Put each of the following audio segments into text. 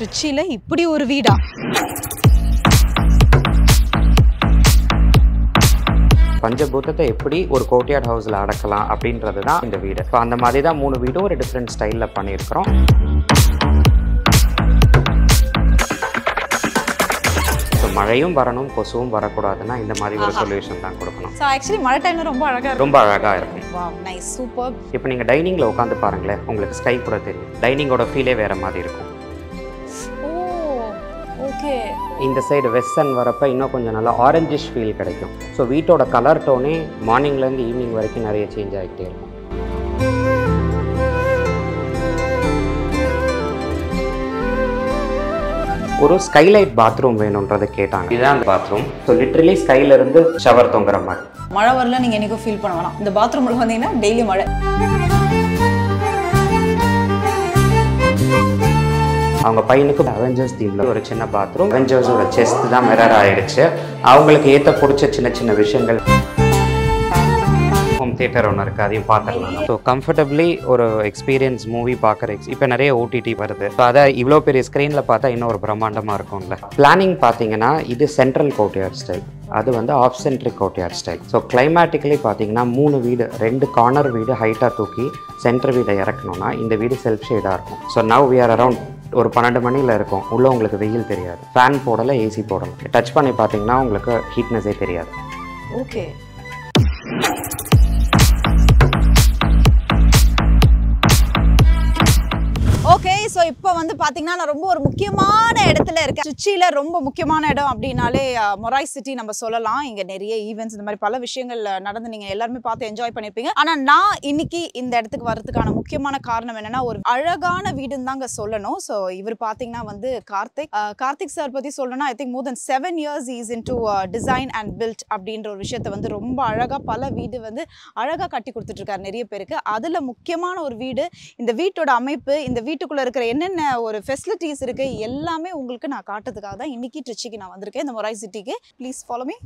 திருச்சியில இப்படி ஒரு வீடா பஞ்சபூதத்தை எப்படி ஒரு கோட்டியார்ட் ஹவுஸில் அடக்கலாம் அப்படின்றது தான் இந்த வீடு ஸோ அந்த மாதிரி தான் மூணு வீடும் ஒரு டிஃப்ரெண்ட் ஸ்டைலில் பண்ணியிருக்கிறோம் மழையும் வரணும் கொசுவும் வரக்கூடாதுன்னா இந்த மாதிரி ஒரு சொல்யூஷன் தான் கொடுக்கணும் ஸோ ஆக்சுவலி மழை டைம்ல ரொம்ப அழகா ரொம்ப அழகாக இருக்கும் நைஸ் சூப்பர் இப்போ நீங்க டைனிங்ல உட்காந்து பாருங்களேன் உங்களுக்கு ஸ்கை கூட தெரியும் டைனிங்கோட ஃபீலே வேற மாதிரி இருக்கும் ஓகே இந்த சைடு வெஸ்டர்ன் வரப்ப இன்னும் கொஞ்சம் நல்லா ஆரஞ்சிஷ் ஃபீல் கிடைக்கும் ஸோ வீட்டோட கலர் டோனே மார்னிங்லேருந்து ஈவினிங் வரைக்கும் நிறைய சேஞ்ச் ஆகிட்டே இருக்கும் ஒரு ஸ்கைலைட் பாத்ரூம் வேணும்ன்றதை கேட்டாங்க இதுதான் அந்த பாத்ரூம் ஸோ லிட்ரலி ஸ்கைல இருந்து ஷவர் தொங்குற மாதிரி மழை வரல நீங்கள் எனக்கும் ஃபீல் பண்ண இந்த பாத்ரூமில் வந்தீங்கன்னா டெய்லி மழை அவங்க பையனுக்கு அவெஞ்சர்ஸ் தீம்ல ஒரு சின்ன பாத்ரூம் அவெஞ்சர்ஸோட செஸ்ட் தான் மிரர் ஆயிடுச்சு அவங்களுக்கு ஏற்ற பிடிச்ச சின்ன சின்ன விஷயங்கள் ஹோம் தேட்டர் ஒன்று இருக்குது அதையும் பார்த்துடலாம் ஸோ கம்ஃபர்டபிளி ஒரு எக்ஸ்பீரியன்ஸ் மூவி பார்க்குற எக்ஸ் இப்போ நிறைய ஓடிடி வருது ஸோ அதை இவ்வளோ பெரிய ஸ்க்ரீனில் பார்த்தா இன்னும் ஒரு பிரம்மாண்டமாக இருக்கும்ல பிளானிங் பார்த்தீங்கன்னா இது சென்ட்ரல் கோட்யார்ட் ஸ்டைல் அது வந்து off centric courtyard style so climatically பார்த்தீங்கன்னா மூணு வீடு ரெண்டு கார்னர் வீடு ஹைட்டாக தூக்கி சென்ட்ரு வீடை இறக்கணும்னா இந்த வீடு செல்ஃப் ஷேடாக இருக்கும் so now we are around ஒரு பன்னெண்டு மணியில் இருக்கும் உள்ளே உங்களுக்கு வெயில் தெரியாது ஃபேன் போடலை ஏசி போடலை டச் பண்ணி பார்த்தீங்கன்னா உங்களுக்கு ஹீட்னஸே தெரியாது ஓகே இப்போ வந்து பார்த்தீங்கன்னா நான் ரொம்ப ஒரு முக்கியமான இடத்துல இருக்கேன் சுச்சியில் ரொம்ப முக்கியமான இடம் அப்படின்னாலே மொராய் சிட்டி நம்ம சொல்லலாம் இங்கே நிறைய ஈவெண்ட்ஸ் இந்த மாதிரி பல விஷயங்கள் நடந்து நீங்கள் எல்லாருமே பார்த்து என்ஜாய் பண்ணியிருப்பீங்க ஆனால் நான் இன்னைக்கு இந்த இடத்துக்கு வரதுக்கான முக்கியமான காரணம் என்னன்னா ஒரு அழகான வீடுன்னு தாங்க சொல்லணும் ஸோ இவர் பார்த்தீங்கன்னா வந்து கார்த்திக் கார்த்திக் சார் பற்றி சொல்லணும்னா I think more then seven years is in to design and build அப்படின்ற ஒரு விஷயத்தை வந்து ரொம்ப அழகாக பல வீடு வந்து அழகாக கட்டி கொடுத்துட்ருக்காரு நிறைய பேருக்கு அதில் முக்கியமான ஒரு வீடு இந்த வீட்டோட அமைப்பு இந்த வீட்டுக்குள்ளே இருக்கிற என்னென்ன என்னென்ன ஒரு ஃபெசிலிட்டிஸ் இருக்கு எல்லாமே உங்களுக்கு நான் காட்டுறதுக்காக தான் இன்னைக்கு ட்ரிச்சிக்கு நான் வந்திருக்கேன் இந்த மொராய் சிட்டிக்கு ப்ளீஸ் ஃபாலோ மீ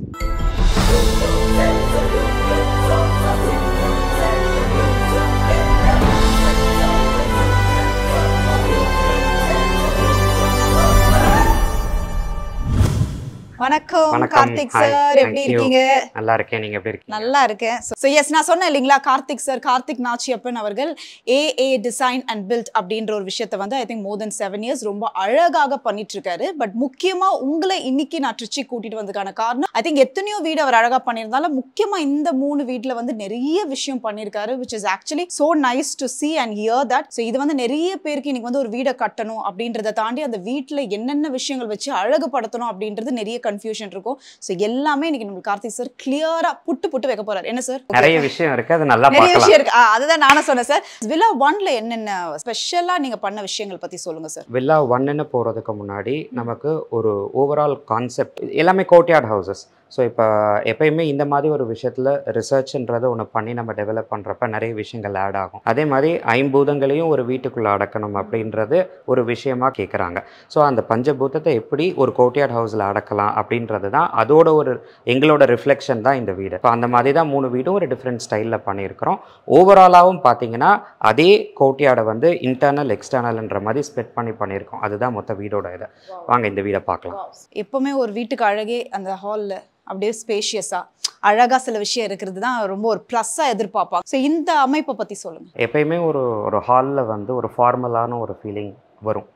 வணக்கம் கார்த்திக் சார் எப்படி இருக்கீங்க நல்லா இருக்கேன் நீங்க எப்படி இருக்கீங்க நல்லா இருக்கேன் ஸோ எஸ் நான் சொன்னேன் இல்லைங்களா கார்த்திக் சார் கார்த்திக் நாச்சியப்பன் அவர்கள் ஏஏ டிசைன் அண்ட் பில்ட் அப்படின்ற ஒரு விஷயத்தை வந்து I think more then seven years ரொம்ப அழகாக பண்ணிட்டு இருக்காரு பட் முக்கியமா உங்களை இன்னைக்கு நான் ட்ரிச்சி கூட்டிட்டு வந்ததுக்கான காரணம் ஐ திங்க் எத்தனையோ வீடு அவர் அழகா பண்ணியிருந்தாலும் முக்கியமா இந்த மூணு வீட்டில் வந்து நிறைய விஷயம் பண்ணியிருக்காரு which is actually so nice to see and hear that so இது வந்து நிறைய பேருக்கு இன்னைக்கு வந்து ஒரு வீடை கட்டணும் அப்படின்றத தாண்டி அந்த வீட்டில் என்னென்ன விஷயங்கள் வச்சு அழகுபடுத்தணும் அப்படின்றது நிறைய கன்ஃபியூஷன் இருக்கும் ஸோ எல்லாமே இன்னைக்கு நம்ம கார்த்திக் சார் கிளியரா புட்டு புட்டு வைக்க போறாரு என்ன சார் நிறைய விஷயம் இருக்கு அது நல்லா நிறைய விஷயம் இருக்கு அதுதான் நானும் சொன்னேன் சார் வில்லா ஒன்ல என்னென்ன ஸ்பெஷலாக நீங்க பண்ண விஷயங்கள் பத்தி சொல்லுங்க சார் வில்லா ஒன்னு போறதுக்கு முன்னாடி நமக்கு ஒரு ஓவரால் கான்செப்ட் எல்லாமே கோர்ட்யார்ட் ஹவுசஸ் ஸோ இப்போ எப்பயுமே இந்த மாதிரி ஒரு விஷயத்தில் ரிசர்ச்ன்றதை ஒன்று பண்ணி நம்ம டெவலப் பண்ணுறப்ப நிறைய விஷயங்கள் ஆட் ஆகும் அதே மாதிரி ஐம்பூதங்களையும் ஒரு வீட்டுக்குள்ளே அடக்கணும் அப்படின்றது ஒரு விஷயமாக கேட்குறாங்க ஸோ அந்த பஞ்சபூதத்தை எப்படி ஒரு கோட்டியார்ட் ஹவுஸில் அடக்கலாம் அப்படின்றது தான் அதோட ஒரு எங்களோட ரிஃப்ளெக்ஷன் தான் இந்த வீடு இப்போ அந்த மாதிரி தான் மூணு வீடும் ஒரு டிஃப்ரெண்ட் ஸ்டைலில் பண்ணியிருக்கிறோம் ஓவராலாகவும் பார்த்தீங்கன்னா அதே கோட்டியார்டை வந்து இன்டர்னல் எக்ஸ்டர்னல்ன்ற மாதிரி ஸ்பெட் பண்ணி பண்ணியிருக்கோம் அதுதான் மொத்த வீடோட இது வாங்க இந்த வீடை பார்க்கலாம் எப்போவுமே ஒரு வீட்டுக்கு அழகே அந்த ஹாலில் அப்படியே ஸ்பேஷியஸாக அழகாக சில விஷயம் இருக்கிறது தான் ரொம்ப ஒரு ப்ளஸ்ஸாக எதிர்பார்ப்பாங்க ஸோ இந்த அமைப்பை பற்றி சொல்லுங்கள் எப்பயுமே ஒரு ஒரு ஹாலில் வந்து ஒரு ஃபார்மலான ஒரு ஃபீலிங் வரும்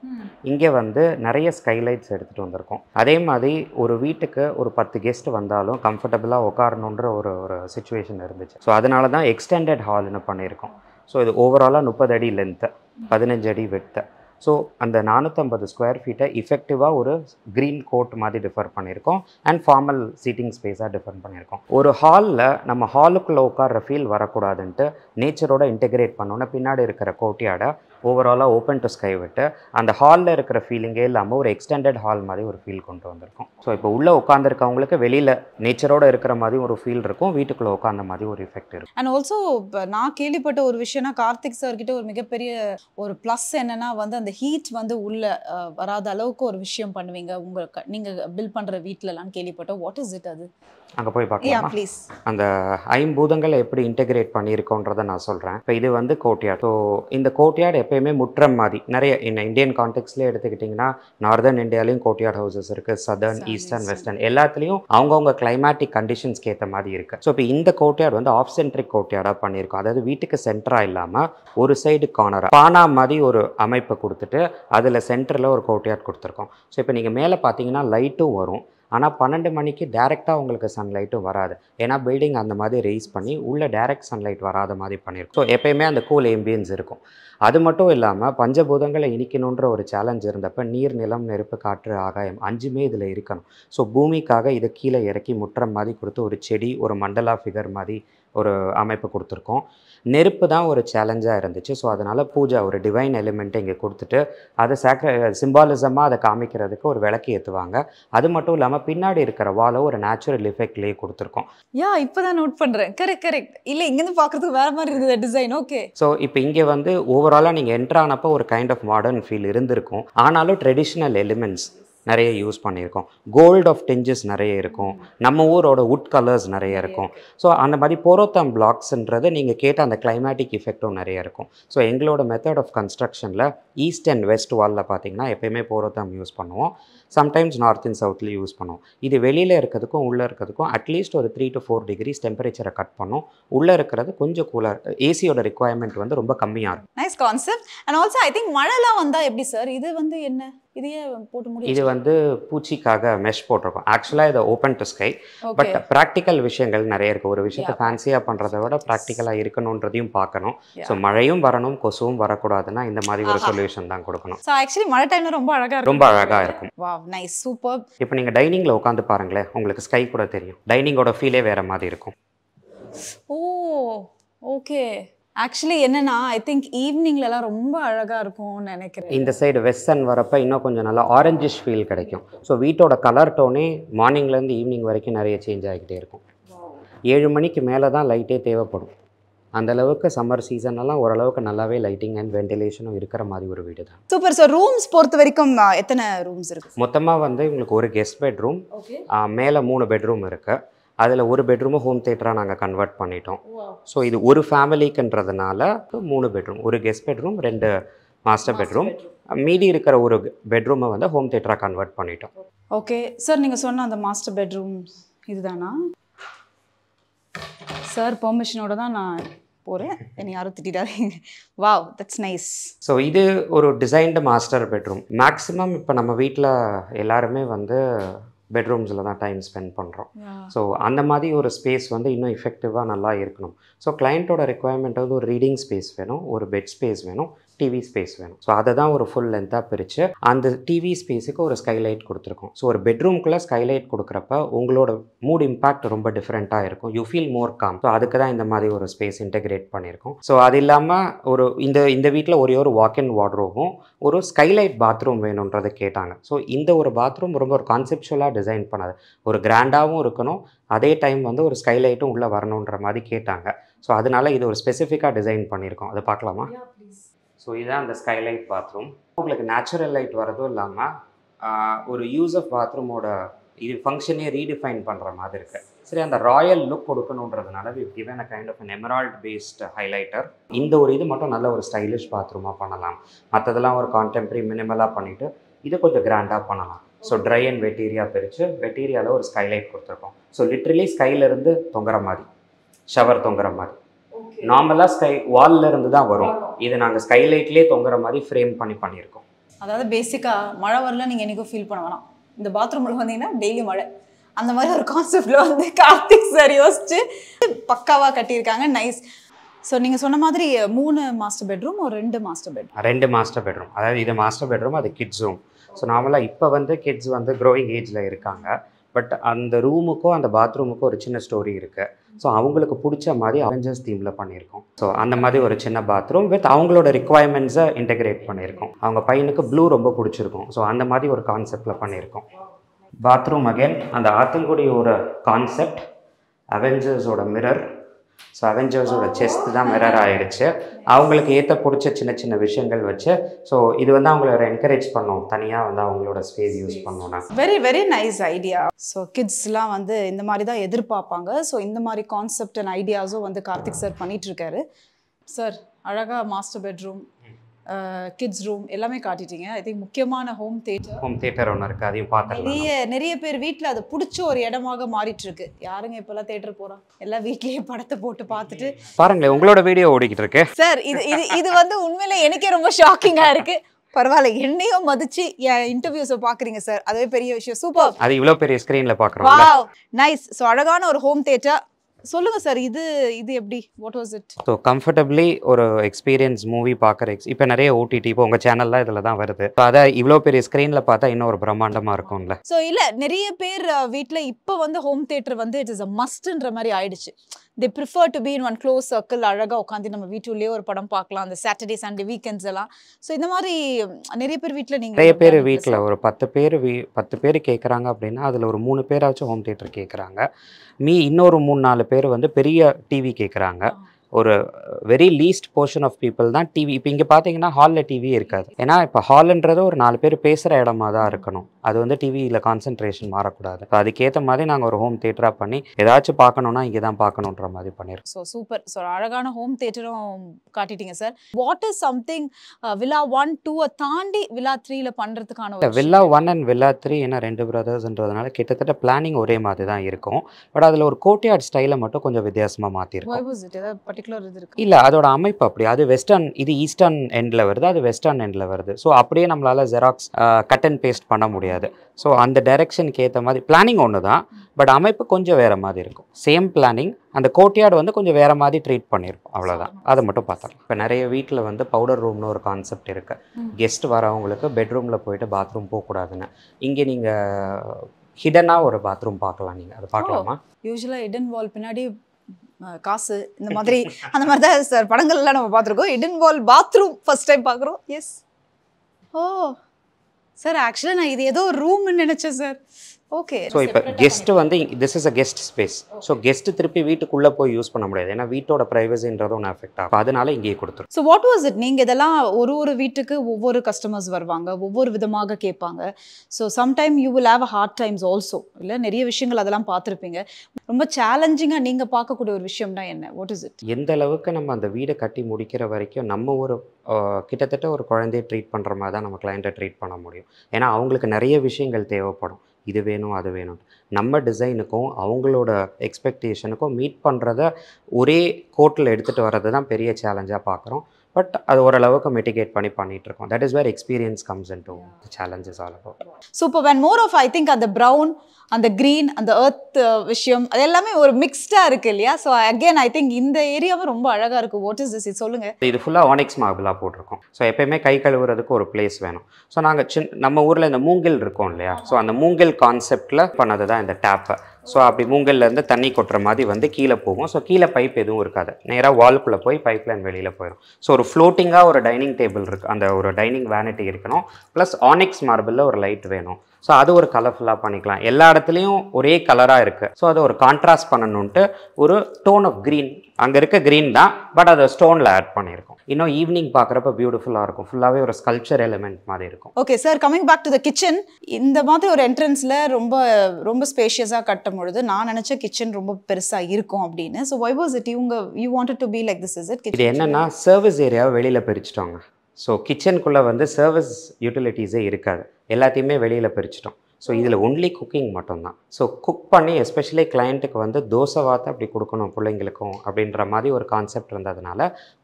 இங்கே வந்து நிறைய ஸ்கைலைட்ஸ் எடுத்துகிட்டு வந்திருக்கோம் அதே மாதிரி ஒரு வீட்டுக்கு ஒரு பத்து கெஸ்ட் வந்தாலும் கம்ஃபர்டபுளாக உட்காரணுன்ற ஒரு ஒரு சுச்சுவேஷன் இருந்துச்சு ஸோ அதனால தான் எக்ஸ்டெண்டட் ஹால்னு பண்ணியிருக்கோம் ஸோ இது ஓவராலாக முப்பது அடி லென்த்து பதினஞ்சு அடி வெட்த்தை ஸோ அந்த நானூற்றம்பது ஸ்கொயர் ஃபீட்டை இஃபெக்டிவாக ஒரு க்ரீன் கோட் மாதிரி டிஃபர் பண்ணியிருக்கோம் அண்ட் ஃபார்மல் சீட்டிங் ஸ்பேஸாக டிஃபர் பண்ணியிருக்கோம் ஒரு ஹாலில் நம்ம ஹாலுக்குள்ளே உட்கார்ற ஃபீல் வரக்கூடாதுன்ட்டு நேச்சரோட இன்டெகிரேட் பண்ணோன்னே பின்னாடி இருக்கிற கோட்டியாடை ஓவராலாக ஓப்பன் டு ஸ்கை விட்டு அந்த ஹாலில் இருக்கிற ஃபீலிங்கே இல்லாமல் ஒரு எக்ஸ்டெண்டட் ஹால் மாதிரி ஒரு ஃபீல் கொண்டு வந்திருக்கும் ஸோ இப்போ உள்ளே உட்காந்துருக்கவங்களுக்கு வெளியில் நேச்சரோடு இருக்கிற மாதிரி ஒரு ஃபீல் இருக்கும் வீட்டுக்குள்ளே உட்காந்த மாதிரி ஒரு எஃபெக்ட் இருக்கும் அண்ட் ஆல்சோ நான் கேள்விப்பட்ட ஒரு விஷயம்னா கார்த்திக் சார் கிட்ட ஒரு மிகப்பெரிய ஒரு ப்ளஸ் என்னன்னா வந்து அந்த ஹீட் வந்து உள்ள வராத அளவுக்கு ஒரு விஷயம் பண்ணுவீங்க உங்களுக்கு நீங்கள் பில் பண்ணுற வீட்டிலலாம் கேள்விப்பட்டோம் வாட் இஸ் இட் அது அங்கே போய் பார்க்கலாம் ப்ளீஸ் அந்த ஐம்பூதங்களை எப்படி இன்டெகிரேட் பண்ணியிருக்கோன்றதை நான் சொல்கிறேன் இப்போ இது வந்து கோட்யார்ட் ஸோ இந்த கோட்யார்ட் எப்பயுமே முற்றம் மாதிரி நிறைய என்ன இந்தியன் கான்டெக்ட்லேயே எடுத்துக்கிட்டிங்கன்னா நார்தர்ன் இந்தியாலையும் கோட்யார்ட் ஹவுசஸ் இருக்குது சதர்ன் ஈஸ்டர்ன் வெஸ்டர்ன் எல்லாத்துலேயும் அவங்கவுங்க கிளைமேட்டிக் கண்டிஷன்ஸ்க்கு ஏற்ற மாதிரி இருக்குது ஸோ இப்போ இந்த கோட்யார்டு வந்து ஆஃப் சென்ட்ரிக் கோட்யார்டாக பண்ணியிருக்கோம் அதாவது வீட்டுக்கு சென்டராக இல்லாமல் ஒரு சைடு கார்னராக பானா மாதிரி ஒரு அமைப்பை கொடுத்துட்டு அதில் சென்டரில் ஒரு கோட்யார்ட் கொடுத்துருக்கோம் ஸோ இப்போ நீங்கள் மேலே பார்த்தீங்கன்னா லைட்டும் வரும் ஆனால் பன்னெண்டு மணிக்கு டேரெக்டாக உங்களுக்கு சன்லைட்டும் வராது ஏன்னா பில்டிங் அந்த மாதிரி ரைஸ் பண்ணி உள்ளே டேரெக்ட் சன்லைட் வராத மாதிரி பண்ணியிருக்கோம் ஸோ எப்பயுமே அந்த கூல் ஏம்பியன்ஸ் இருக்கும் அது மட்டும் இல்லாமல் பஞ்சபூதங்களை இனிக்கணுன்ற ஒரு சேலஞ்ச் இருந்தப்போ நீர் நிலம் நெருப்பு காற்று ஆகாயம் அஞ்சுமே இதில் இருக்கணும் ஸோ பூமிக்காக இதை கீழே இறக்கி முற்றம் மாதிரி கொடுத்து ஒரு செடி ஒரு மண்டலா ஃபிகர் மாதிரி ஒரு அமைப்பு கொடுத்துருக்கோம் நெருப்பு தான் ஒரு சேலஞ்சாக இருந்துச்சு ஸோ அதனால் பூஜா ஒரு டிவைன் எலிமெண்ட்டை இங்கே கொடுத்துட்டு அதை சாக்ர சிம்பாலிசமாக அதை காமிக்கிறதுக்கு ஒரு விளக்கு ஏற்றுவாங்க அது மட்டும் இல்லாமல் பின்னாடி இருக்கிற வாழை ஒரு நேச்சுரல் எஃபெக்ட்லேயே கொடுத்துருக்கோம் யா இப்போ தான் நோட் பண்ணுறேன் கரெக்ட் கரெக்ட் இல்லை இங்கேருந்து பார்க்குறதுக்கு வேறு மாதிரி இருந்தது டிசைன் ஓகே ஸோ இப்போ இங்கே வந்து ஓவராலாக நீங்கள் என்ட்ரானப்போ ஒரு கைண்ட் ஆஃப் மாடர்ன் ஃபீல் இருந்திருக்கும் ஆனாலும் ட்ரெடிஷ்னல் எலிமெண்ட்ஸ் நிறைய யூஸ் பண்ணியிருக்கோம் கோல்ட் ஆஃப் டெஞ்சஸ் நிறைய இருக்கும் நம்ம ஊரோட வுட் கலர்ஸ் நிறைய இருக்கும் ஸோ அந்த மாதிரி போரோத்தம் பிளாக்ஸ்ன்றது நீங்கள் கேட்ட அந்த கிளைமேட்டிக் எஃபெக்டும் நிறைய இருக்கும் ஸோ எங்களோட மெத்தட் ஆஃப் கன்ஸ்ட்ரக்ஷனில் ஈஸ்ட் அண்ட் வெஸ்ட் வாலில் பார்த்தீங்கன்னா எப்பயுமே போரோத்தம் யூஸ் பண்ணுவோம் சம்டைம்ஸ் நார்த் அண்ட் சவுத்லேயும் யூஸ் பண்ணுவோம் இது வெளியில் இருக்கிறதுக்கும் உள்ளே இருக்கிறதுக்கும் அட்லீஸ்ட் ஒரு த்ரீ டு ஃபோர் டிகிரிஸ் டெம்பரேச்சரை கட் பண்ணும் உள்ளே இருக்கிறது கொஞ்சம் கூலாக ஏசியோட ரிக்குவயர்மெண்ட் வந்து ரொம்ப கம்மியாக இருக்கும் nice concept and also I think மழைலாம் வந்தால் எப்படி சார் இது வந்து என்ன இதையே இது வந்து பூச்சிக்காக மெஷ் போட்டிருக்கோம் ஆக்சுவலாக இது open to sky but practical விஷயங்கள் நிறைய இருக்குது ஒரு விஷயத்தை ஃபேன்சியாக பண்ணுறதை விட ப்ராக்டிக்கலாக இருக்கணுன்றதையும் பார்க்கணும் ஸோ மழையும் வரணும் கொசுவும் வரக்கூடாதுன்னா இந்த மாதிரி ஒரு சொல்யூஷன் தான் கொடுக்கணும் ஸோ ஆக்சுவலி மழை டைமில் ரொம்ப அழகாக ரொம்ப அழகாக இருக்கும் வா நைஸ் சூப்பர் இப்போ நீங்கள் டைனிங்கில் உட்காந்து பாருங்களேன் உங்களுக்கு ஸ்கை கூட தெரியும் டைனிங்கோட ஃபீலே வேறு மாதிரி இருக்கும் ஓ oh, ஓகே ஆக்சுவலி என்னன்னா ஐ திங்க் ஈவினிங்லலாம் ரொம்ப அழகாக இருக்கும்னு நினைக்கிறேன் இந்த சைடு வெஸ்டர்ன் வரப்போ இன்னும் கொஞ்சம் நல்லா ஆரஞ்சிஷ் ஃபீல் கிடைக்கும் ஸோ வீட்டோட கலர் டோனே மார்னிங்லேருந்து ஈவினிங் வரைக்கும் நிறைய சேஞ்ச் ஆகிக்கிட்டே இருக்கும் ஏழு மணிக்கு மேலே தான் லைட்டே தேவைப்படும் அந்தளவுக்கு சம்மர் சீசன்லாம் ஓரளவுக்கு நல்லாவே லைட்டிங் அண்ட் வென்டிலேஷனும் இருக்கிற மாதிரி ஒரு வீடு தான் சூப்பர் சார் ரூம்ஸ் பொறுத்த வரைக்கும் எத்தனை ரூம்ஸ் இருக்குது மொத்தமாக வந்து இவங்களுக்கு ஒரு கெஸ்ட் பெட்ரூம் மேலே மூணு பெட்ரூம் இருக்குது அதில் ஒரு பெட்ரூமை ஹோம் தேட்டராக நாங்கள் கன்வெர்ட் பண்ணிட்டோம் ஸோ இது ஒரு ஃபேமிலிக்குன்றதுனால மூணு பெட்ரூம் ஒரு கெஸ்ட் பெட்ரூம் ரெண்டு மாஸ்டர் பெட்ரூம் மீதி இருக்கிற ஒரு பெட்ரூமை வந்து ஹோம் தேட்டராக கன்வெர்ட் பண்ணிட்டோம் ஓகே சார் நீங்கள் சொன்ன அந்த மாஸ்டர் பெட்ரூம் இதுதானா சார் பெர்மிஷனோட தான் நான் போகிறேன் என்னை யாரும் திட்டாதீங்க வாவ் தட்ஸ் நைஸ் ஸோ இது ஒரு டிசைன்டு மாஸ்டர் பெட்ரூம் மேக்ஸிமம் இப்போ நம்ம வீட்டில் எல்லாருமே வந்து பெட்ரூம்ஸில் தான் டைம் ஸ்பெண்ட் பண்ணுறோம் ஸோ அந்த மாதிரி ஒரு ஸ்பேஸ் வந்து இன்னும் எஃபெக்டிவாக நல்லா இருக்கணும் ஸோ கிளைண்ட்டோட ரெக்குவயர்மெண்ட் வந்து ஒரு ரீடிங் ஸ்பேஸ் வேணும் ஒரு பெட் ஸ்பேஸ் வேணும் டிவி ஸ்பேஸ் வேணும் ஸோ அதை தான் ஒரு ஃபுல் லென்த்தாக பிரித்து அந்த டிவி ஸ்பேஸுக்கு ஒரு ஸ்கைலைட் கொடுத்துருக்கோம் ஸோ ஒரு பெட்ரூம்குள்ளே ஸ்கைலைட் கொடுக்குறப்ப உங்களோட மூட் இம்பாக்ட் ரொம்ப டிஃப்ரெண்ட்டாக இருக்கும் you feel more calm so அதுக்கு தான் இந்த மாதிரி ஒரு ஸ்பேஸ் இன்டெகிரேட் பண்ணியிருக்கோம் ஸோ அது இல்லாமல் ஒரு இந்த இந்த வீட்டில் ஒரே ஒரு வாக் இன் வாட்ரூமும் ஒரு ஸ்கைலைட் பாத்ரூம் வேணுன்றதை கேட்டாங்க ஸோ இந்த ஒரு பாத்ரூம் ரொம்ப ஒரு கான்செப்டுவலாக டிசைன் பண்ணாது ஒரு கிராண்டாகவும் இருக்கணும் அதே டைம் வந்து ஒரு ஸ்கைலைட்டும் உள்ளே வரணுன்ற மாதிரி கேட்டாங்க ஸோ அதனால் இது ஒரு ஸ்பெசிஃபிக்காக டிசைன் பண்ணியிருக்கோம் அதை பார்க்கலாமா ஸோ இதுதான் அந்த ஸ்கைலைட் பாத்ரூம் உங்களுக்கு நேச்சுரல் லைட் வரதும் இல்லாமல் ஒரு யூஸ் ஆஃப் பாத்ரூமோட இது ஃபங்க்ஷனே ரீடிஃபைன் பண்ணுற மாதிரி இருக்குது சரி அந்த ராயல் லுக் கொடுக்கணுன்றதுனால we given a kind of an emerald based highlighter இந்த ஒரு இது மட்டும் நல்ல ஒரு ஸ்டைலிஷ் பாத்ரூமாக பண்ணலாம் மற்றதெல்லாம் ஒரு கான்டெம்பரரி மினிமலாக பண்ணிவிட்டு இதை கொஞ்சம் கிராண்டாக பண்ணலாம் ஸோ ட்ரை அண்ட் வெட்டீரியா பிரித்து வெட்டீரியாவில் ஒரு ஸ்கைலைட் கொடுத்துருக்கோம் ஸோ லிட்ரலி ஸ்கைலேருந்து தொங்குற மாதிரி ஷவர் தொங்குற மாதிரி நார்மலாக ஸ்கை வால்ல இருந்து தான் வரும் இது நாங்கள் ஸ்கைலைட்லேயே தொங்குற மாதிரி ஃப்ரேம் பண்ணி பண்ணியிருக்கோம் அதாவது பேசிக்காக மழை வரல நீங்கள் என்றைக்கும் ஃபீல் பண்ண வேணாம் இந்த பாத்ரூமில் வந்தீங்கன்னா டெய்லி மழை அந்த மாதிரி ஒரு கான்செப்டில் வந்து கார்த்திக் சார் யோசிச்சு பக்காவாக கட்டியிருக்காங்க நைஸ் ஸோ நீங்கள் சொன்ன மாதிரி மூணு மாஸ்டர் பெட்ரூம் ஒரு ரெண்டு மாஸ்டர் பெட்ரூம் ரெண்டு மாஸ்டர் பெட்ரூம் அதாவது இது மாஸ்டர் பெட்ரூம் அது கிட்ஸ் ரூம் ஸோ நார்மலாக இப்போ வந்து கிட்ஸ் வந்து க்ரோயிங் ஏஜில் இருக்காங்க பட் அந்த ரூமுக்கும் அந்த பாத்ரூமுக்கும் ஒரு சின்ன ஸ்டோரி இருக்குது ஸோ அவங்களுக்கு பிடிச்ச மாதிரி அவெஞ்சர்ஸ் தீமில் பண்ணியிருக்கோம் ஸோ அந்த மாதிரி ஒரு சின்ன பாத்ரூம் வித் அவங்களோட ரிக்குவயர்மெண்ட்ஸை இன்டெகிரேட் பண்ணியிருக்கோம் அவங்க பையனுக்கு ப்ளூ ரொம்ப பிடிச்சிருக்கும் ஸோ அந்த மாதிரி ஒரு கான்செப்டில் பண்ணியிருக்கோம் பாத்ரூம் அகேன் அந்த ஆத்தங்குடியோட கான்செப்ட் அவெஞ்சர்ஸோட மிரர் ஸோ அவெஞ்சர்ஸோட செஸ்ட் தான் மிரர் ஆகிடுச்சு அவங்களுக்கு ஏற்ற பிடிச்ச சின்ன சின்ன விஷயங்கள் வச்சு ஸோ இது வந்து அவங்கள என்கரேஜ் பண்ணும் தனியாக வந்து அவங்களோட ஸ்பேஸ் யூஸ் பண்ணோம்னா very very nice idea so கிட்ஸ்லாம் வந்து இந்த மாதிரி தான் எதிர்பார்ப்பாங்க ஸோ இந்த மாதிரி கான்செப்ட் அண்ட் ஐடியாஸும் வந்து கார்த்திக் சார் இருக்காரு சார் அழகாக மாஸ்டர் பெட்ரூம் கிட்ஸ் ரூம் எல்லாமே காட்டிட்டீங்க ஐ திங்க் முக்கியமான ஹோம் தேட்டர் ஹோம் தேட்டர் ஒன்று இருக்குது அதையும் பார்த்தா நிறைய நிறைய பேர் வீட்டில் அது பிடிச்ச ஒரு இடமாக மாறிட்டு இருக்கு யாருங்க இப்போல்லாம் தேட்டர் போகிறோம் எல்லாம் வீட்லேயே படத்தை போட்டு பார்த்துட்டு பாருங்களேன் உங்களோட வீடியோ ஓடிக்கிட்டு இருக்கு சார் இது இது இது வந்து உண்மையில எனக்கே ரொம்ப ஷாக்கிங்காக இருக்கு பரவாயில்ல என்னையும் மதிச்சு என் இன்டர்வியூஸை பாக்குறீங்க சார் அதுவே பெரிய விஷயம் சூப்பர் அது இவ்வளவு பெரிய ஸ்கிரீன்ல பாக்குறோம் நைஸ் ஸோ அழகான ஒரு ஹோம் தேட்டர் சொல்லுங்க சார் இது இது எப்படி what was it so comfortably ஒரு எக்ஸ்பீரியன்ஸ் மூவி பார்க்குற எக்ஸ் இப்போ நிறைய ஓடிடி இப்போ உங்கள் சேனல்லாம் இதில் தான் வருது ஸோ அதை இவ்வளோ பெரிய ஸ்க்ரீனில் பார்த்தா இன்னும் ஒரு பிரம்மாண்டமாக இருக்கும்ல ஸோ இல்லை நிறைய பேர் வீட்டில் இப்போ வந்து ஹோம் தேட்டர் வந்து இட் இஸ் அ மஸ்ட்ன்ற மாதிரி ஆயிடுச்சு they prefer to be in one close circle அழகாக உட்காந்து நம்ம வீட்டுலேயே ஒரு படம் பார்க்கலாம் அந்த சாட்டர்டே சண்டே வீக்கெண்ட்ஸ் எல்லாம் ஸோ இந்த மாதிரி நிறைய பேர் வீட்டில் நீங்கள் நிறைய பேர் வீட்டில் ஒரு பத்து பேர் வீ பத்து பேர் கேட்குறாங்க அப்படின்னா அதில் ஒரு மூணு பேராச்சும் ஹோம் தேட்டர் கேட்குறாங்க மீ இன்னொரு மூணு நாலு பேர் வந்து பெரிய டிவி கேட்குறாங்க ஒரு very least portion of people தான் டிவி இப்போ இங்கே பார்த்தீங்கன்னா ஹாலில் டிவி இருக்காது ஏன்னா இப்போ ஹாலுன்றது ஒரு நாலு பேர் பேசுகிற இடமா தான் இருக்கணும் அது வந்து டிவியில் கான்சென்ட்ரேஷன் மாறக்கூடாது இப்போ அதுக்கேற்ற மாதிரி நாங்கள் ஒரு ஹோம் தேட்டராக பண்ணி ஏதாச்சும் பார்க்கணுன்னா இங்கே தான் பார்க்கணுன்ற மாதிரி பண்ணியிருக்கோம் ஸோ சூப்பர் ஸோ அழகான ஹோம் தேட்டரும் காட்டிட்டீங்க sir what is something villa one டூவை தாண்டி வில்லா த்ரீல பண்ணுறதுக்கான villa one and villa three ஏன்னா ரெண்டு பிரதர்ஸ்ன்றதுனால கிட்டத்தட்ட பிளானிங் ஒரே மாதிரி தான் இருக்கும் பட் அதில் ஒரு கோட்டியார்ட் ஸ்டைலை மட்டும் கொஞ்சம் வித்தியாசமாக மாற்றிருக்கோம் பர்டிகுலர் இது இருக்கு இல்லை அதோட அமைப்பு அப்படி அது வெஸ்டர்ன் இது ஈஸ்டர்ன் எண்டில் வருது அது வெஸ்டர்ன் எண்டில் வருது ஸோ அப்படியே நம்மளால் ஜெராக்ஸ் கட் அண்ட் பேஸ்ட் பண்ண முடியாது ஸோ அந்த டைரக்ஷனுக்கு ஏற்ற மாதிரி பிளானிங் ஒன்று தான் பட் அமைப்பு கொஞ்சம் வேறு மாதிரி இருக்கும் சேம் பிளானிங் அந்த கோட்யார்டு வந்து கொஞ்சம் வேறு மாதிரி ட்ரீட் பண்ணியிருப்போம் அவ்வளோதான் அதை மட்டும் பார்த்தோம் இப்போ நிறைய வீட்டில் வந்து பவுடர் ரூம்னு ஒரு கான்செப்ட் இருக்குது கெஸ்ட் வரவங்களுக்கு பெட்ரூமில் போயிட்டு பாத்ரூம் போகக்கூடாதுன்னு இங்கே நீங்கள் ஹிடனாக ஒரு பாத்ரூம் பார்க்கலாம் நீங்கள் அதை பார்க்கலாமா யூஸ்வலாக ஹிடன் வால் பின்னாடி காசு இந்த மாதிரி அந்த மாதிரி தான் சார் படங்கள்லாம் நம்ம பார்த்துருக்கோம் இடன் இன்வால்வ் பாத்ரூம் ஃபர்ஸ்ட் டைம் பார்க்குறோம் எஸ் ஓ சார் ஆக்சுவலாக நான் இது ஏதோ ரூம்னு நினச்சேன் சார் ஓகே ஸோ இப்போ கெஸ்ட் வந்து this is a guest space so guest திருப்பி வீட்டுக்குள்ளே போய் யூஸ் பண்ண முடியாது ஏன்னா வீட்டோட ப்ரைவசின்றது ஒன்று அஃபெக்ட் ஆகும் அதனால இங்கேயே கொடுத்துரும் ஸோ வாட் வாஸ் இட் நீங்கள் இதெல்லாம் ஒரு ஒரு வீட்டுக்கு ஒவ்வொரு கஸ்டமர்ஸ் வருவாங்க ஒவ்வொரு விதமாக கேட்பாங்க so sometime you will have a hard times also இல்லை நிறைய விஷயங்கள் அதெல்லாம் பார்த்துருப்பீங்க ரொம்ப சேலஞ்சிங்காக நீங்கள் பார்க்கக்கூடிய ஒரு விஷயம்னா என்ன வாட் இஸ் இட் எந்த அளவுக்கு நம்ம அந்த வீடை கட்டி முடிக்கிற வரைக்கும் நம்ம ஒரு கிட்டத்தட்ட ஒரு குழந்தைய ட்ரீட் பண்ணுற மாதிரி தான் நம்ம கிளைண்ட்டை ட்ரீட் பண்ண முடியும் ஏன்னா அவங்களுக்கு நிறைய விஷயங்கள் தேவைப்படும் இது வேணும் அது வேணும் நம்ம டிசைனுக்கும் அவங்களோட எக்ஸ்பெக்டேஷனுக்கும் மீட் பண்ணுறத ஒரே கோட்டில் எடுத்துகிட்டு வர்றது தான் பெரிய சேலஞ்சாக பார்க்குறோம் பட் அது ஓரளவுக்கு மெட்டிகேட் பண்ணி பண்ணிட்டு இருக்கோம் that is where experience comes in to challenges all about super when more of I think அந்த ப்ரௌன் அந்த க்ரீன் அந்த ஏர்த் uh, விஷயம் அது எல்லாமே ஒரு மிக்ஸ்டாக இருக்குது இல்லையா ஸோ அகேன் ஐ திங்க் இந்த ஏரியாவும் ரொம்ப அழகாக இருக்குது வாட் இஸ் திஸ் இது சொல்லுங்கள் இது ஃபுல்லாக ஆனிக்ஸ் மார்பிளாக போட்டிருக்கோம் ஸோ எப்பயுமே கை கழுவுறதுக்கு ஒரு பிளேஸ் வேணும் ஸோ நாங்கள் சின் நம்ம ஊரில் இந்த மூங்கில் இருக்கோம் இல்லையா ஸோ அந்த மூங்கில் கான்செப்டில் பண்ணது தான் இந்த டேப்பை ஸோ அப்படி மூங்கல்லேருந்து தண்ணி கொட்டுற மாதிரி வந்து கீழே போகும் ஸோ கீழே பைப் எதுவும் இருக்காது நேராக வால்குள்ளே போய் பைப் லைன் வெளியில் போயிடும் ஸோ ஒரு ஃப்ளோட்டிங்காக ஒரு டைனிங் டேபிள் இருக்குது அந்த ஒரு டைனிங் வேனிட்டி இருக்கணும் ப்ளஸ் ஆனிக்ஸ் மார்பிளில் ஒரு லைட் வேணும் ஸோ அது ஒரு கலர்ஃபுல்லாக பண்ணிக்கலாம் எல்லா இடத்துலையும் ஒரே கலராக இருக்குது ஸோ அதை ஒரு கான்ட்ராஸ்ட் பண்ணணுன்ட்டு ஒரு டோன் ஆஃப் க்ரீன் அங்கே இருக்க க்ரீன் தான் பட் அதை ஸ்டோனில் ஆட் பண்ணியிருக்கோம் இன்னும் ஈவினிங் பார்க்குறப்ப பியூட்டிஃபுல்லாக இருக்கும் ஃபுல்லாகவே ஒரு ஸ்கல்ச்சர் எலிமெண்ட் மாதிரி இருக்கும் okay sir coming back to the kitchen இந்த மாதிரி ஒரு என்ட்ரன்ஸில் ரொம்ப ரொம்ப ஸ்பேஷியஸாக கட்டும் பொழுது நான் நினச்ச கிச்சன் ரொம்ப பெருசாக இருக்கும் அப்படின்னு ஸோ வை வாஸ் இட் இவங்க you want to be like this is it இது என்னன்னா சர்வீஸ் ஏரியாவை வெளியில் பிரிச்சுட்டாங்க ஸோ கிச்சனுக்குள்ளே வந்து சர்வீஸ் யூட்டிலிட்டிஸே இருக்காது எல்லாத்தையுமே வெளியில் பிரிச்சிட்டோம் ஸோ இதில் ஒன்லி குக்கிங் மட்டும்தான் ஸோ குக் பண்ணி எஸ்பெஷலி கிளைண்ட்டுக்கு வந்து தோசை வார்த்தை அப்படி கொடுக்கணும் பிள்ளைங்களுக்கும் அப்படின்ற மாதிரி ஒரு கான்செப்ட் இருந்ததுனால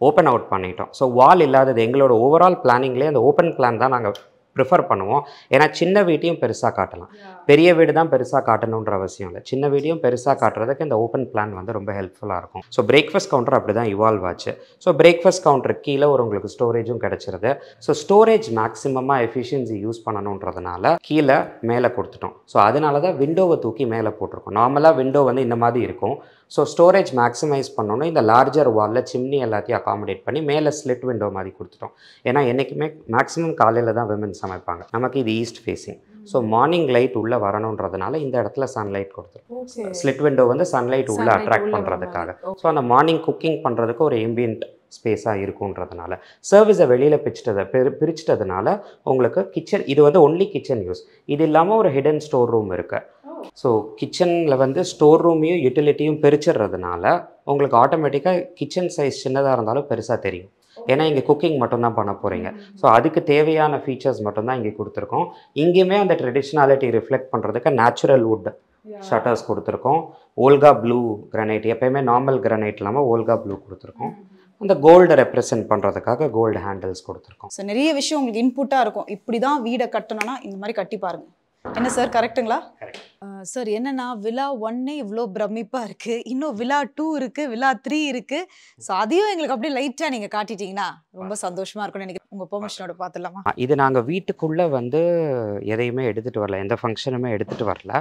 ஓப்பன் அவுட் பண்ணிட்டோம் ஸோ வால் இல்லாதது எங்களோட ஓவரால் பிளானிங்லேயே அந்த ஓப்பன் பிளான் தான் நாங்கள் ப்ரிஃபர் பண்ணுவோம் ஏன்னா சின்ன வீட்டையும் பெருசாக காட்டலாம் பெரிய வீடு தான் பெருசாக காட்டணுன்ற அவசியம் இல்லை சின்ன வீடியும் பெருசாக காட்டுறதுக்கு இந்த ஓப்பன் பிளான் வந்து ரொம்ப ஹெல்ப்ஃபுல்லாக இருக்கும் ஸோ பிரேக்ஃபாஸ்ட் கவுண்டர் அப்படி தான் இவால்வ் ஆச்சு ஸோ பிரேக்ஃபாஸ்ட் கவுண்டர் கீழே ஒரு உங்களுக்கு ஸ்டோரேஜும் கிடச்சிருது ஸோ ஸ்டோரேஜ் மேக்ஸிமமாக எஃபிஷியன்சி யூஸ் பண்ணணுன்றதுனால கீழே மேலே கொடுத்துட்டோம் ஸோ அதனால தான் விண்டோவை தூக்கி மேலே போட்டிருக்கோம் நார்மலாக விண்டோ வந்து இந்த மாதிரி இருக்கும் ஸோ ஸ்டோரேஜ் மேக்ஸிமைஸ் பண்ணோன்னா இந்த லார்ஜர் வாலில் சிம்னி எல்லாத்தையும் அகாமடேட் பண்ணி மேலே ஸ்லிட் விண்டோ மாதிரி கொடுத்துட்டோம் ஏன்னா என்றைக்குமே மேக்ஸிமம் காலையில் தான் விமன் சமைப்பாங்க நமக்கு இது east facing so morning light உள்ளே வரணுன்றதுனால இந்த இடத்துல சன்லைட் கொடுத்துருவோம் ஸ்லிட் விண்டோ வந்து சன்லைட் உள்ளே அட்ராக்ட் பண்ணுறதுக்காக ஸோ அந்த மார்னிங் குக்கிங் பண்ணுறதுக்கு ஒரு எம்பியன்ட் ஸ்பேஸாக இருக்குன்றதுனால சர்வீஸை வெளியில் பிரிச்சிட்டதை பிரி பிரிச்சிட்டதுனால உங்களுக்கு கிச்சன் இது வந்து ஒன்லி கிச்சன் யூஸ் இது இல்லாமல் ஒரு ஹிடன் ஸ்டோர் ரூம் இருக்குது ஸோ கிச்சனில் வந்து ஸ்டோர் ரூமையும் யூட்டிலிட்டியும் பிரிச்சிடுறதுனால உங்களுக்கு ஆட்டோமேட்டிக்காக கிச்சன் சைஸ் சின்னதாக இருந்தாலும் பெருசாக தெரியும் ஏன்னா இங்கே குக்கிங் மட்டும்தான் பண்ண போகிறீங்க ஸோ அதுக்கு தேவையான ஃபீச்சர்ஸ் மட்டும்தான் இங்கே கொடுத்துருக்கோம் இங்கேயுமே அந்த ட்ரெடிஷ்னாலிட்டி ரிஃப்ளெக்ட் பண்ணுறதுக்கு நேச்சுரல் வுட் ஷட்டர்ஸ் கொடுத்துருக்கோம் ஓல்கா ப்ளூ கிரனைட் எப்பயுமே நார்மல் கிரனைட் இல்லாமல் ஓல்கா ப்ளூ கொடுத்துருக்கோம் அந்த கோல்டை ரெப்ரசென்ட் பண்ணுறதுக்காக கோல்டு ஹேண்டில்ஸ் கொடுத்துருக்கோம் ஸோ நிறைய விஷயம் உங்களுக்கு இன்புட்டாக இருக்கும் இப்படி தான் வீடை கட்டணும்னா இந்த மாதிரி கட்டி பாருங்கள் என்ன சார் கரெக்டுங்களா சார் என்னன்னா விழா ஒன்னே இவ்வளோ பிரமிப்பாக இருக்கு இன்னும் விழா டூ இருக்கு விழா த்ரீ இருக்கு ஸோ அதையும் எங்களுக்கு அப்படியே லைட்டாக நீங்கள் காட்டிட்டீங்கன்னா ரொம்ப சந்தோஷமா இருக்கும்னு நினைக்கிற உங்கள் பெர்மிஷனோட பார்த்துலாமா இது நாங்கள் வீட்டுக்குள்ள வந்து எதையுமே எடுத்துட்டு வரல எந்த ஃபங்க்ஷனுமே எடுத்துட்டு வரல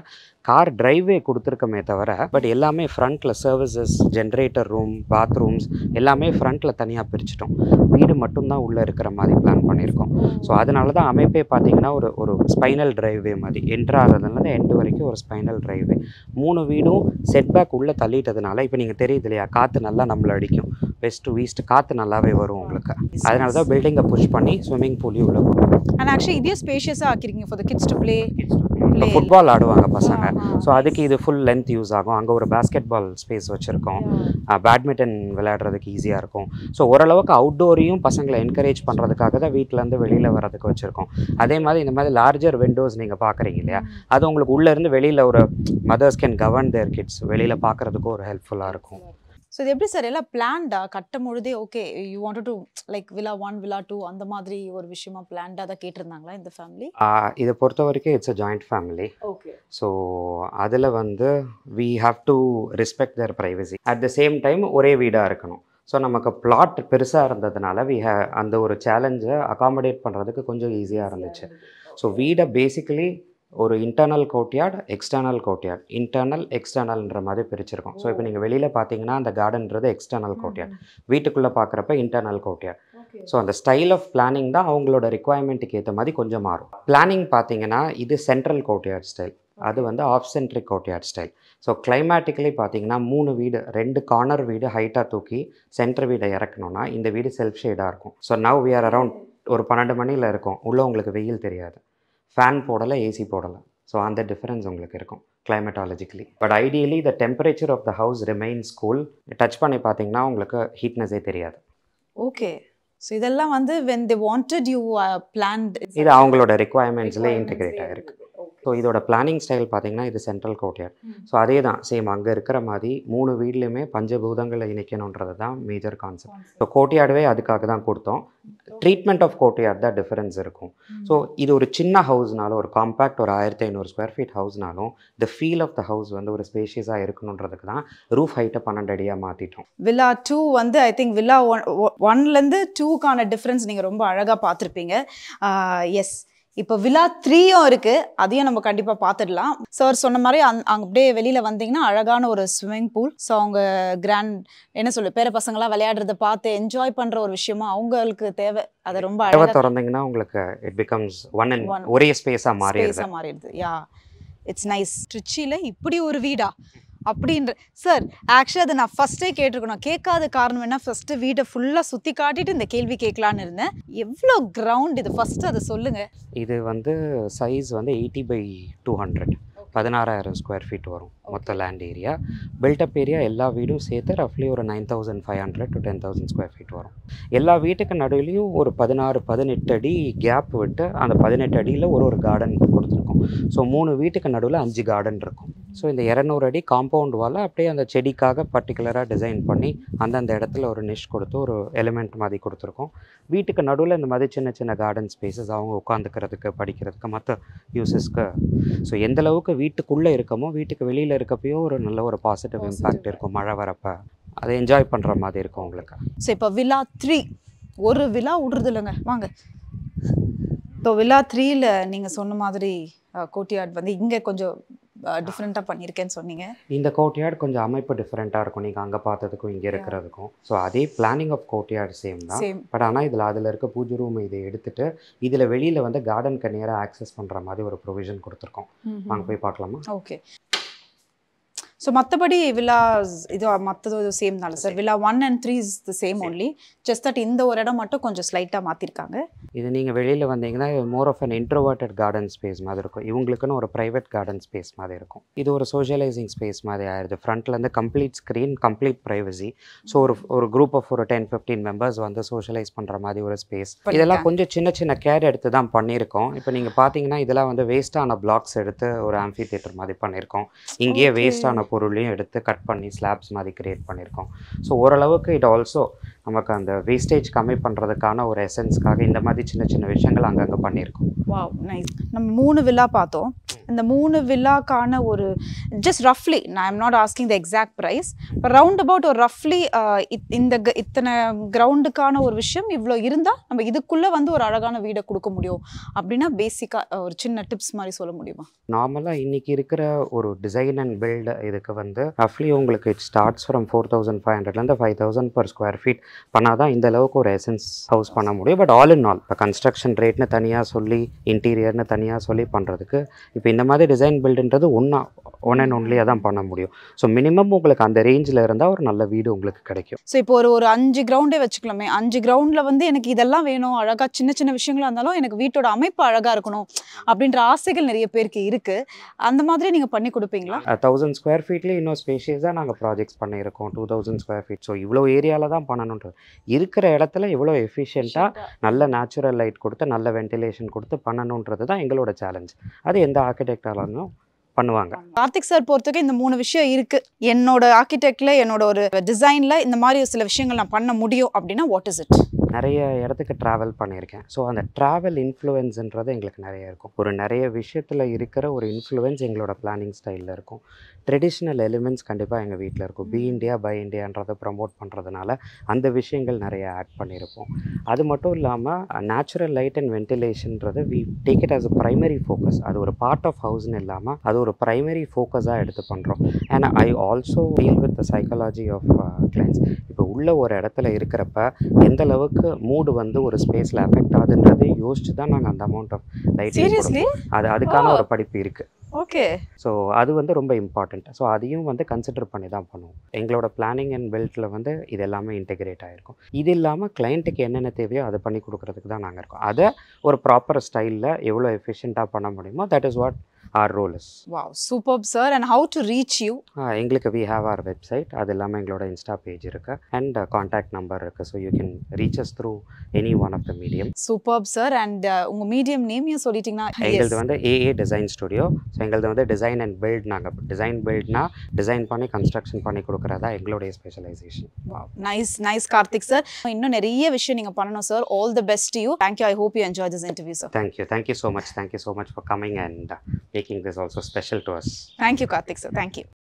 கார் டிரைவே கொடுத்துருக்கமே தவிர பட் எல்லாமே ஃப்ரண்ட்ல சர்வீசஸ் ஜென்ரேட்டர் ரூம் பாத்ரூம்ஸ் எல்லாமே ஃப்ரண்ட்ல தனியாக பிரிச்சிட்டோம் வீடு மட்டும்தான் உள்ளே இருக்கிற மாதிரி பிளான் பண்ணியிருக்கோம் ஸோ அதனால தான் அமைப்பே பார்த்தீங்கன்னா ஒரு ஒரு ஸ்பைனல் டிரைவே மாதிரி மாதிரி ஆகிறதுனால எண்டு வரைக்கும் ஒரு ஸ்பைனல் ட்ரைவு மூணு வீடும் செட்பேக் உள்ளே தள்ளிட்டதுனால இப்போ நீங்கள் தெரியுது இல்லையா காற்று நல்லா நம்மளை அடிக்கும் வெஸ்ட் டு ஈஸ்ட் காற்று நல்லாவே வரும் உங்களுக்கு அதனால தான் பில்டிங்கை புஷ் பண்ணி ஸ்விம்மிங் பூலையும் உள்ளே போகும் ஆனால் ஆக்சுவலி இதே ஸ்பேஷியஸாக ஆக்கிருக்கீங்க for the kids to play football ஆடுவாங்க பசங்க ஸோ அதுக்கு இது ஃபுல் லென்த் யூஸ் ஆகும் அங்கே ஒரு பேஸ்கெட் பால் ஸ்பேஸ் வச்சுருக்கோம் பேட்மிண்டன் விளையாடுறதுக்கு ஈஸியாக இருக்கும் ஸோ ஓரளவுக்கு அவுட்டோரையும் பசங்களை என்கரேஜ் பண்ணுறதுக்காக தான் வீட்டிலேருந்து வெளியில் வர்றதுக்கு வச்சுருக்கோம் அதே மாதிரி இந்த மாதிரி லார்ஜர் விண்டோஸ் நீங்கள் பார்க்குறீங்க இல்லையா அது உங்களுக்கு உள்ளேருந்து வெளியில் ஒரு mothers can govern their kids வெளியில் பார்க்குறதுக்கும் ஒரு ஹெல்ப்ஃபுல்லாக இருக்கும் ஸோ இது எப்படி சார் எல்லாம் பிளான்டா கட்டும் பொழுதே okay you want to like villa one villa two அந்த மாதிரி ஒரு விஷயமா பிளான்டாக தான் கேட்டிருந்தாங்களா இந்த ஃபேமிலி இதை பொறுத்த வரைக்கும் it's a joint family okay so அதில் வந்து we have to respect their privacy at the same time ஒரே வீடாக இருக்கணும் ஸோ நமக்கு பிளாட் பெருசாக இருந்ததுனால வி ஹே அந்த ஒரு சேலஞ்சை அகாமடேட் பண்ணுறதுக்கு கொஞ்சம் ஈஸியாக இருந்துச்சு ஸோ வீடை பேசிக்கலி ஒரு internal yard external courtyard internal எக்ஸ்டர்னல்ன்ற மாதிரி பிரிச்சிருக்கோம் ஸோ இப்போ நீங்கள் வெளியில் பார்த்தீங்கன்னா அந்த கார்டன்றது எக்ஸ்டர்னல் கோட்யார்டு வீட்டுக்குள்ளே பார்க்குறப்ப இன்டர்னல் கோட்யார்டு ஸோ அந்த ஸ்டைல் ஆஃப் பிளானிங் தான் அவங்களோட ரிக்குவயர்மெண்ட்டுக்கு ஏற்ற மாதிரி கொஞ்சம் மாறும் பிளானிங் பார்த்தீங்கன்னா இது சென்ட்ரல் யார்ட் ஸ்டைல் அது வந்து off centric yard style so climatically பார்த்தீங்கன்னா மூணு வீடு ரெண்டு கார்னர் வீடு ஹைட்டாக தூக்கி சென்ட்ரு வீடை இறக்கணும்னா இந்த வீடு செல்ஃப் ஷேடாக இருக்கும் so now we are around ஒரு பன்னெண்டு மணியில் இருக்கும் உள்ளே உங்களுக்கு வெயில் தெரியாது ஃபேன் போடலை ஏசி போடலை ஸோ அந்த டிஃப்ரென்ஸ் உங்களுக்கு இருக்கும் climatologically but ideally the temperature of the house remains cool touch பண்ணி பார்த்தீங்கன்னா உங்களுக்கு ஹீட்னஸே தெரியாது ஓகே ஸோ இதெல்லாம் வந்து when they wanted you plan இது அவங்களோட ரெக்குவயர்மெண்ட்ஸ்லேயே இன்டெகிரேட் ஆகிருக்கு ஸோ இதோட பிளானிங் ஸ்டைல் பார்த்தீங்கன்னா இது சென்ட்ரல் கோர்ட்யார்ட் ஸோ அதே தான் சேம் அங்கே இருக்கிற மாதிரி மூணு வீட்லையுமே பஞ்சபூதங்களை இணைக்கணுன்றது தான் மேஜர் கான்செப்ட் ஸோ கோட்யார்டுவே அதுக்காக தான் கொடுத்தோம் ட்ரீட்மெண்ட் ஆஃப் கோட்யார்ட் தான் டிஃபரன்ஸ் இருக்கும் ஸோ இது ஒரு சின்ன ஹவுஸ்னாலும் ஒரு காம்பேக்ட் ஒரு ஆயிரத்தி ஐநூறு ஸ்கொயர் ஃபீட் ஹவுஸ்னாலும் the feel of the house வந்து ஒரு ஸ்பேஷியஸாக இருக்கணுன்றதுக்கு தான் ரூஃப் ஹைட்டை பன்னெண்டு அடியாக மாற்றிட்டோம் வில்லா டூ வந்து ஐ திங்க் வில்லா ஒன் ஒன்லேருந்து டூக்கான டிஃப்ரென்ஸ் நீங்கள் ரொம்ப அழகாக பார்த்துருப்பீங்க எஸ் இப்போ விழா த்ரீயும் இருக்கு அதையும் நம்ம பாத்துடலாம் பார்த்துடலாம் சார் சொன்ன மாதிரி அங் அப்படியே வெளியில வந்தீங்கன்னா அழகான ஒரு ஸ்விம்மிங் பூல் ஸோ அவங்க கிராண்ட் என்ன சொல்லு பேர பசங்களாம் விளையாடுறத பார்த்து என்ஜாய் பண்ற ஒரு விஷயமா அவங்களுக்கு தேவை அதை ரொம்ப அழகாக திறந்தீங்கன்னா உங்களுக்கு இட் பிகம்ஸ் ஒன் அண்ட் ஒரே ஸ்பேஸாக மாறிடுது மாறிடுது யா இட்ஸ் நைஸ் ட்ரிச்சியில் இப்படி ஒரு வீடா அப்படின்ற சார் ஆக்சுவலி அதை நான் ஃபஸ்ட்டே கேட்டிருக்கணும் கேட்காத காரணம் என்ன ஃபஸ்ட்டு வீட்டை ஃபுல்லாக சுற்றி காட்டிட்டு இந்த கேள்வி கேட்கலான்னு இருந்தேன் எவ்வளோ கிரவுண்ட் இது ஃபஸ்ட்டு அதை சொல்லுங்கள் இது வந்து சைஸ் வந்து எயிட்டி பை டூ ஹண்ட்ரட் பதினாறாயிரம் ஸ்கொயர் ஃபீட் வரும் மொத்த லேண்ட் ஏரியா பில்டப் ஏரியா எல்லா வீடும் சேர்த்து ரஃப்லி ஒரு nine thousand five hundred to ten thousand square feet வரும் எல்லா வீட்டுக்கு நடுவிலையும் ஒரு பதினாறு பதினெட்டு அடி கேப் விட்டு அந்த பதினெட்டு அடியில் ஒரு ஒரு கார்டன் கொடுத்துருக்கோம் ஸோ மூணு வீட்டுக்கு நடுவில் அஞ்சு கார்டன் இருக்கும் ஸோ இந்த இரநூறு அடி காம்பவுண்ட் வால் அப்படியே அந்த செடிக்காக பர்டிகுலராக டிசைன் பண்ணி அந்தந்த இடத்துல ஒரு நிஷ் கொடுத்து ஒரு எலிமெண்ட் மாதிரி கொடுத்துருக்கோம் வீட்டுக்கு நடுவில் இந்த மாதிரி சின்ன சின்ன கார்டன் ஸ்பேசஸ் அவங்க உட்காந்துக்கிறதுக்கு படிக்கிறதுக்கு மற்ற யூசஸ்க்கு ஸோ எந்தளவுக்கு வீட்டுக்குள்ளே இருக்கமோ வீட்டுக்கு வெளியில் இருக்கப்பையோ ஒரு நல்ல ஒரு பாசிட்டிவ் இம்பேக்ட் இருக்கும் மழை வரப்போ அதை என்ஜாய் பண்ணுற மாதிரி இருக்கும் உங்களுக்கு ஸோ இப்போ விழா த்ரீ ஒரு விழா விடுறது இல்லைங்க வாங்க இப்போ விழா த்ரீயில் நீங்கள் சொன்ன மாதிரி கோட்டியாட் வந்து இங்கே கொஞ்சம் டிஃப்ரெண்ட்டாக பண்ணியிருக்கேன்னு சொன்னீங்க இந்த கோர்ட்யார்டு கொஞ்சம் அமைப்பு டிஃப்ரெண்ட்டாக இருக்கும் நீங்கள் அங்கே பார்த்ததுக்கும் இங்கே இருக்கிறதுக்கும் ஸோ அதே பிளானிங் ஆஃப் கோர்ட்யார்டு சேம் தான் பட் ஆனால் இதில் அதில் இருக்க பூஜை ரூம் இதை எடுத்துகிட்டு இதில் வெளியில் வந்து கார்டன் கண்ணியராக ஆக்சஸ் பண்ணுற மாதிரி ஒரு ப்ரொவிஷன் கொடுத்துருக்கோம் நாங்கள் போய் பார்க்கலாமா ஓகே ஸோ மற்றபடி விலாஸ் இது மற்றது இது சேம் தானே sir villa one and three is the same only just that இந்த ஒரு இடம் மட்டும் கொஞ்சம் ஸ்லைட்டாக மாற்றிருக்காங்க இது நீங்கள் வெளியில் வந்தீங்கன்னா more of an introverted garden space மாதிரி இருக்கும் இவங்களுக்குன்னு ஒரு ப்ரைவேட் கார்டன் ஸ்பேஸ் மாதிரி இருக்கும் இது ஒரு சோஷியலைசிங் ஸ்பேஸ் மாதிரி ஆயிடுது ஃப்ரண்ட்லேருந்து complete screen complete privacy so ஒரு ஒரு குரூப் ஆஃப் ஒரு டென் ஃபிஃப்டீன் மெம்பர்ஸ் வந்து சோஷியலைஸ் பண்ணுற மாதிரி ஒரு ஸ்பேஸ் இதெல்லாம் கொஞ்சம் சின்ன சின்ன கேர் எடுத்து தான் பண்ணியிருக்கோம் இப்போ நீங்கள் பார்த்தீங்கன்னா இதெல்லாம் வந்து வேஸ்ட்டான பிளாக்ஸ் எடுத்து ஒரு ஆம்பி தேட்டர் மாதிரி பண்ணியிருக்கோம் இங்கேயே வேஸ்ட்டான பொருளையும் எடுத்து கட் பண்ணி ஸ்லாப்ஸ் மாதிரி கிரியேட் பண்ணியிருக்கோம் ஸோ ஓரளவுக்கு இட் ஆல்சோ நமக்கு அந்த வேஸ்டேஜ் கம்மி பண்ணுறதுக்கான ஒரு எசன்ஸ்க்காக இந்த மாதிரி சின்ன சின்ன விஷயங்கள் அங்கங்கே பண்ணியிருக்கோம் வா நைஸ் நம்ம மூணு விழா பார்த்தோம் இந்த மூணு வில்லாக்கான ஒரு ஜஸ்ட் ரஃப்லி நான் I'm not asking the exact price round about ஒரு ரஃப்லி இந்த இத்தனை கிரவுண்டுக்கான ஒரு விஷயம் இவ்வளோ இருந்தால் நம்ம இதுக்குள்ளே வந்து ஒரு அழகான வீடை கொடுக்க முடியும் அப்படின்னா பேசிக்காக ஒரு சின்ன டிப்ஸ் மாதிரி சொல்ல முடியுமா நார்மலாக இன்றைக்கி இருக்கிற ஒரு டிசைன் அண்ட் பில்டு இதுக்கு வந்து ரஃப்லி உங்களுக்கு it starts from four thousand five ஹண்ட்ரட்லேருந்து five thousand per square feet பண்ணால் தான் இந்த அளவுக்கு ஒரு எசன்ஸ் ஹவுஸ் பண்ண முடியும் பட் ஆல் இன் ஆல் இப்போ கன்ஸ்ட்ரக்ஷன் ரேட்னு தனியாக சொல்லி இன்டீரியர்னு தனியாக சொல்லி பண்ணுறதுக்கு இப்போ இந்த மாதிரி டிசைன் பில்டுன்றது ஒன்றா ஒன் அண்ட் ஒன்லியாக தான் பண்ண முடியும் ஸோ மினிமம் உங்களுக்கு அந்த ரேஞ்சில் இருந்தால் ஒரு நல்ல வீடு உங்களுக்கு கிடைக்கும் ஸோ இப்போ ஒரு ஒரு அஞ்சு கிரவுண்டே வச்சுக்கலாமே அஞ்சு கிரவுண்டில் வந்து எனக்கு இதெல்லாம் வேணும் அழகாக சின்ன சின்ன விஷயங்களாக இருந்தாலும் எனக்கு வீட்டோட அமைப்பு அழகாக இருக்கணும் அப்படின்ற ஆசைகள் நிறைய பேருக்கு இருக்குது அந்த மாதிரி நீங்கள் பண்ணி கொடுப்பீங்களா தௌசண்ட் ஸ்கொயர் ஃபீட்லேயே இன்னும் ஸ்பேஷியஸாக நாங்கள் ப்ராஜெக்ட்ஸ் பண்ணியிருக்கோம் two thousand square feet so இவ்வளோ ஏரியாவில் தான் பண்ணணுன்றது இருக்கிற இடத்துல இவ்வளோ எஃபிஷியண்ட்டாக நல்ல நேச்சுரல் லைட் கொடுத்து நல்ல வென்டிலேஷன் கொடுத்து பண்ணணுன்றது தான் எங்களோட சேலஞ்ச் அது எந்த ஆர்கிடெக்டாலும் பண்ணுவாங்க கார்த்திக் சார் பொறுத்தவரைக்கும் இந்த மூணு விஷயம் இருக்கு என்னோட ஆர்கிடெக்ட்ல என்னோட ஒரு டிசைன்ல இந்த மாதிரி சில விஷயங்கள் நான் பண்ண முடியும் அப்படின்னா வாட் இஸ் இட் நிறைய இடத்துக்கு ட்ராவல் பண்ணியிருக்கேன் ஸோ அந்த ட்ராவல் இன்ஃப்ளூயன்ஸுன்றது எங்களுக்கு நிறைய இருக்கும் ஒரு நிறைய விஷயத்தில் இருக்கிற ஒரு இன்ஃப்ளூயன்ஸ் எங்களோட பிளானிங் ஸ்டைலில் இருக்கும் ட்ரெடிஷ்னல் எலிமெண்ட்ஸ் கண்டிப்பாக எங்கள் வீட்டில் இருக்கும் பி இண்டியா பை இண்டியான்றதை ப்ரமோட் பண்ணுறதுனால அந்த விஷயங்கள் நிறைய ஆட் பண்ணியிருப்போம் அது மட்டும் இல்லாமல் நேச்சுரல் லைட் அண்ட் வென்டிலேஷன்றது we take it as a primary focus அது ஒரு பார்ட் ஆஃப் ஹவுஸ்னு இல்லாமல் அது ஒரு ப்ரைமரி ஃபோக்கஸாக எடுத்து பண்ணுறோம் and I also deal with the psychology of clients இப்போ உள்ள ஒரு இடத்துல இருக்கிறப்ப எந்த அளவுக்கு அளவுக்கு மூடு வந்து ஒரு ஸ்பேஸில் அஃபெக்ட் ஆகுதுன்றது யோசிச்சு தான் நாங்கள் அந்த அமௌண்ட் ஆஃப் லைட் அது அதுக்கான ஒரு படிப்பு இருக்குது ஓகே ஸோ அது வந்து ரொம்ப இம்பார்ட்டண்ட் ஸோ அதையும் வந்து கன்சிடர் பண்ணி தான் பண்ணுவோம் எங்களோட பிளானிங் அண்ட் பில்ட்டில் வந்து இது எல்லாமே இன்டெகிரேட் ஆகிருக்கும் இது இல்லாமல் கிளைண்ட்டுக்கு என்னென்ன தேவையோ அதை பண்ணி கொடுக்குறதுக்கு தான் நாங்கள் இருக்கோம் அதை ஒரு ப்ராப்பர் ஸ்டைலில் எவ்வளோ எஃபிஷியண்ட்டாக பண்ண முடியுமோ that is what our rollers wow super sir and how to reach you எங்களுக்கு வி ஹாவ் ஆர் வெப்சைட் அது இல்லாமல் எங்களோட இன்ஸ்டா பேஜ் இருக்கு அண்ட் காண்டாக்ட் நம்பர் இருக்கு so you can reach us through any one of the medium super sir and உங்க medium name நேமையும் சொல்லிட்டீங்கன்னா எங்களது வந்து ஏஏ டிசைன் ஸ்டுடியோ ஸோ எங்களது வந்து டிசைன் அண்ட் பில்ட் நாங்கள் டிசைன் பில்ட்னா டிசைன் பண்ணி கன்ஸ்ட்ரக்ஷன் பண்ணி கொடுக்குறதா எங்களுடைய specialisation nice nice Karthik sir இன்னும் நிறைய விஷயம் நீங்கள் பண்ணணும் sir all the best you thank you I hope you enjoy this interview sir thank you so much thank you so much for coming and making this also special to us. Thank you, Karthik sir. Thank you.